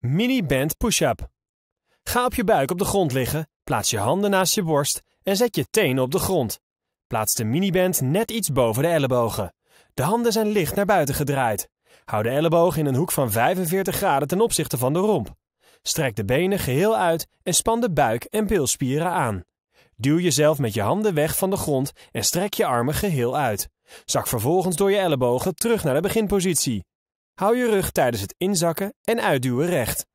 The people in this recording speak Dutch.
Mini Band Push-Up. Ga op je buik op de grond liggen, plaats je handen naast je borst en zet je tenen op de grond. Plaats de miniband net iets boven de ellebogen. De handen zijn licht naar buiten gedraaid. Hou de ellebogen in een hoek van 45 graden ten opzichte van de romp. Strek de benen geheel uit en span de buik- en pilspieren aan. Duw jezelf met je handen weg van de grond en strek je armen geheel uit. Zak vervolgens door je ellebogen terug naar de beginpositie. Hou je rug tijdens het inzakken en uitduwen recht.